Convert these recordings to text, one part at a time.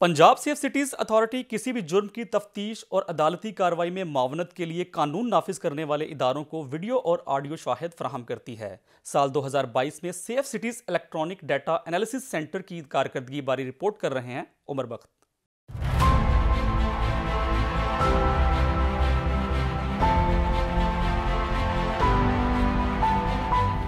Punjab safe cities authority किसी भी जुर्म की तफ्तीश और अदालती कार्रवाई में मावनत के लिए कानून नाफिज करने वाले इदारों को वीडियो और ऑडियो शाहिद फ्राहम करती है साल 2022 में safe cities electronic data analysis centre की कारकर्दगी बारी रिपोर्ट कर रहे हैं Umar Bakht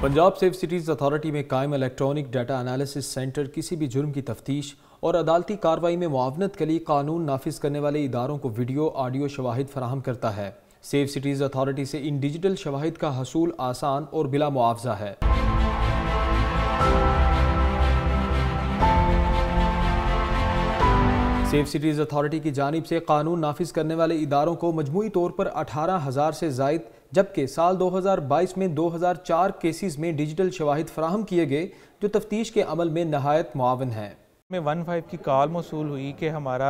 Punjab safe cities authority में कायम इलेक्ट्रॉनिक डाटा एनालिसिस सेंटर किसी भी जुर्म की तफ्तीश और अदालती कार्रवाई में मुआवनत के लिए कानून नाफिज करने वाले इदारों को वीडियो ऑडियो शवाहिद फराहम करता है सेफ सिटीज़ अथॉरिटी से इन डिजिटल शवाहिद का हसूल आसान और बिला मुआवजा है सेफ सिटीज़ अथॉरिटी की जानब से कानून नाफिज करने वाले इदारों को मजमू तौर पर अठारह हज़ार से जायद जबकि साल 2022 में 2004 केसेस में डिजिटल शवाहिद फ्राहम किए गए जो तफ्तीश के अमल में नहायत मुआवन हैं में वन फाइव की कॉल मौसू हुई कि हमारा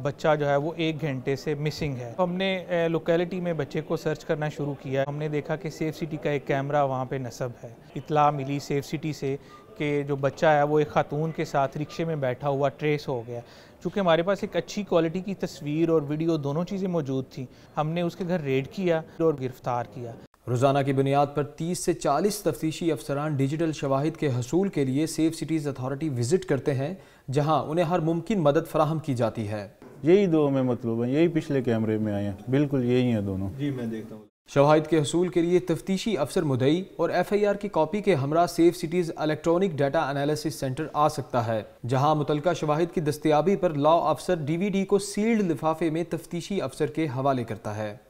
बच्चा जो है वो एक घंटे से मिसिंग है हमने लोकेलिटी में बच्चे को सर्च करना शुरू किया हमने देखा कि सेफ सिटी का एक कैमरा वहाँ पे नस्ब है इतला मिली सेफ सिटी से कि जो बच्चा है वो एक ख़ातून के साथ रिक्शे में बैठा हुआ ट्रेस हो गया चूँकि हमारे पास एक अच्छी क्वालिटी की तस्वीर और वीडियो दोनों चीज़ें मौजूद थी हमने उसके घर रेड किया और गिरफ्तार किया रोज़ाना की बुनियाद पर 30 से 40 तफ्तीशी अफसरान डिजिटल शवाहिद के हसूल के लिए सेफ सिटीज़ अथॉरिटी विज़िट करते हैं जहां उन्हें हर मुमकिन मदद फराहम की जाती है यही दो में मतलब हैं यही पिछले कैमरे में आए हैं बिल्कुल यही हैं दोनों जी मैं देखता हूँ शवाहद के हसूल के लिए तफ्तीशी अफसर मुदई और एफ आई आर की कॉपी के हमरा safe cities electronic data analysis centre आ सकता है जहां मुतलका शवाहद की दस्तियाबी पर लॉ अफसर डी वी डी को सील्ड लिफाफे में तफ्तीशी अफसर के हवाले करता है